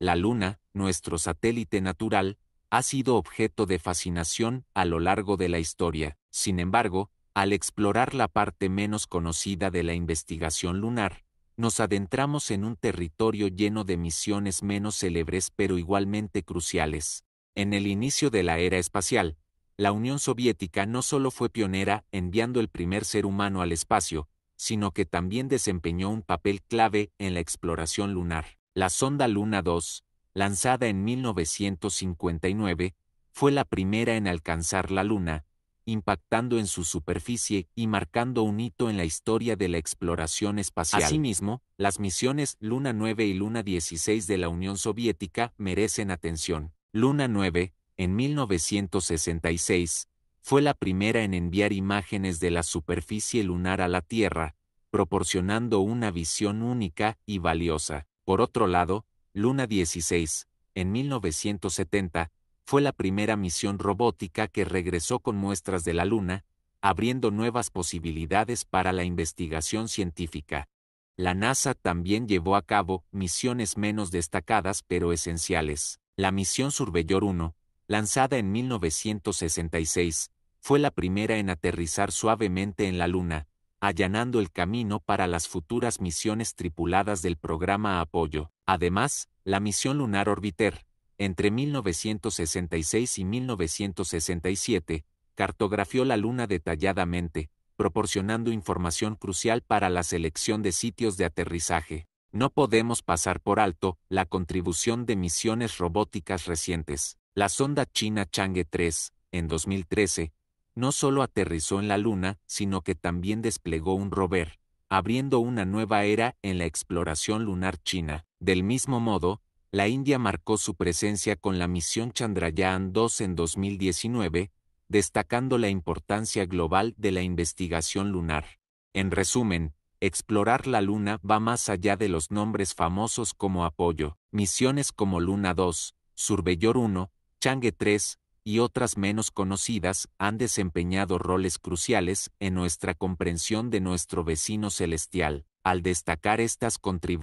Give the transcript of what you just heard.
la Luna, nuestro satélite natural, ha sido objeto de fascinación a lo largo de la historia. Sin embargo, al explorar la parte menos conocida de la investigación lunar, nos adentramos en un territorio lleno de misiones menos célebres pero igualmente cruciales. En el inicio de la era espacial, la Unión Soviética no solo fue pionera enviando el primer ser humano al espacio, sino que también desempeñó un papel clave en la exploración lunar. La sonda Luna 2, lanzada en 1959, fue la primera en alcanzar la Luna, impactando en su superficie y marcando un hito en la historia de la exploración espacial. Asimismo, las misiones Luna 9 y Luna 16 de la Unión Soviética merecen atención. Luna 9, en 1966, fue la primera en enviar imágenes de la superficie lunar a la Tierra, proporcionando una visión única y valiosa. Por otro lado, Luna 16, en 1970, fue la primera misión robótica que regresó con muestras de la Luna, abriendo nuevas posibilidades para la investigación científica. La NASA también llevó a cabo misiones menos destacadas pero esenciales. La misión Surveyor 1, lanzada en 1966, fue la primera en aterrizar suavemente en la Luna, allanando el camino para las futuras misiones tripuladas del programa Apoyo. Además, la misión lunar Orbiter, entre 1966 y 1967, cartografió la Luna detalladamente, proporcionando información crucial para la selección de sitios de aterrizaje. No podemos pasar por alto la contribución de misiones robóticas recientes. La sonda china Chang'e 3, en 2013, no solo aterrizó en la Luna, sino que también desplegó un rover, abriendo una nueva era en la exploración lunar china. Del mismo modo, la India marcó su presencia con la misión Chandrayaan-2 en 2019, destacando la importancia global de la investigación lunar. En resumen, explorar la Luna va más allá de los nombres famosos como apoyo. misiones como Luna 2, Surveyor 1, Change 3, y otras menos conocidas han desempeñado roles cruciales en nuestra comprensión de nuestro vecino celestial, al destacar estas contribuciones